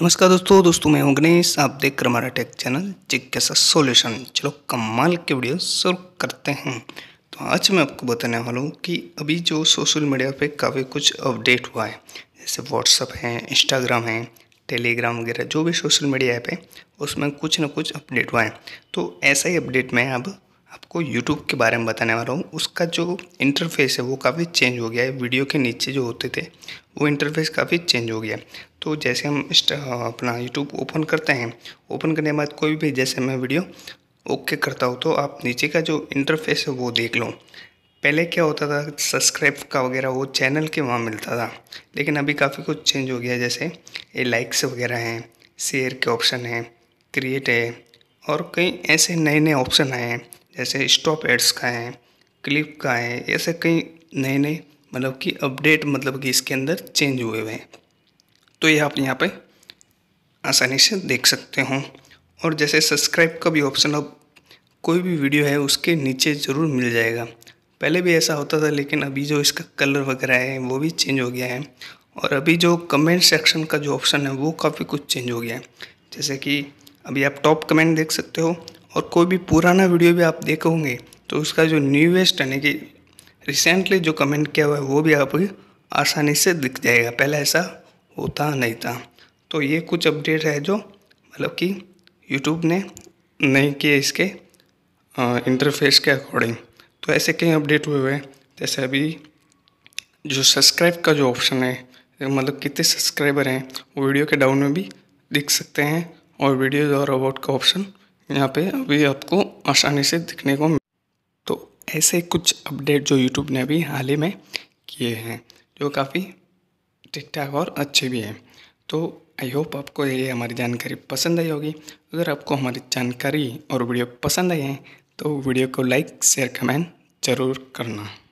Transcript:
नमस्कार दोस्तों दोस्तों मैं हूं गणेश आप देख रहे हमारा टेक चैनल जिज्ञासा सॉल्यूशन चलो कमाल के वीडियो शुरू करते हैं तो आज मैं आपको बताने वाला हूँ कि अभी जो सोशल मीडिया पे काफ़ी कुछ अपडेट हुआ है जैसे व्हाट्सअप है इंस्टाग्राम है टेलीग्राम वगैरह जो भी सोशल मीडिया ऐप है उसमें कुछ ना कुछ अपडेट हुआ है तो ऐसा ही अपडेट मैं अब आपको यूट्यूब के बारे में बताने वाला हूँ उसका जो इंटरफेस है वो काफ़ी चेंज हो गया है वीडियो के नीचे जो होते थे वो इंटरफेस काफ़ी चेंज हो गया तो जैसे हम अपना यूट्यूब ओपन करते हैं ओपन करने के बाद कोई भी जैसे मैं वीडियो ओके करता हूँ तो आप नीचे का जो इंटरफेस है वो देख लो पहले क्या होता था सब्सक्राइब का वगैरह वो चैनल के वहाँ मिलता था लेकिन अभी काफ़ी कुछ चेंज हो गया जैसे ये लाइक्स वगैरह हैं शेयर के ऑप्शन हैं क्रिएट है और कई ऐसे नए नए ऑप्शन आए हैं जैसे स्टॉप एड्स का है क्लिप का है ऐसे कई नए नए मतलब कि अपडेट मतलब कि इसके अंदर चेंज हुए हुए हैं तो ये आप यहाँ पर आसानी से देख सकते हो और जैसे सब्सक्राइब का भी ऑप्शन अब कोई भी वीडियो है उसके नीचे ज़रूर मिल जाएगा पहले भी ऐसा होता था लेकिन अभी जो इसका कलर वगैरह है वो भी चेंज हो गया है और अभी जो कमेंट सेक्शन का जो ऑप्शन है वो काफ़ी कुछ चेंज हो गया है जैसे कि अभी आप टॉप कमेंट देख सकते हो और कोई भी पुराना वीडियो भी आप देखोगे होंगे तो उसका जो न्यूएस्ट यानी कि रिसेंटली जो कमेंट किया हुआ है वो भी आप आसानी से दिख जाएगा पहले ऐसा होता नहीं था तो ये कुछ अपडेट है जो मतलब कि यूट्यूब ने नहीं किए इसके इंटरफेस के अकॉर्डिंग तो ऐसे कई अपडेट हुए हुए हैं जैसे अभी जो सब्सक्राइब का जो ऑप्शन है मतलब कितने सब्सक्राइबर हैं वो वीडियो के डाउन में भी दिख सकते हैं और वीडियोज और अवॉर्ड का ऑप्शन यहाँ पे अभी आपको आसानी से दिखने को तो ऐसे कुछ अपडेट जो यूट्यूब ने अभी हाल ही में किए हैं जो काफ़ी ठीक ठाक और अच्छे भी हैं तो आई होप आपको ये हमारी जानकारी पसंद आई होगी अगर आपको हमारी जानकारी और वीडियो पसंद आई है तो वीडियो को लाइक शेयर कमेंट ज़रूर करना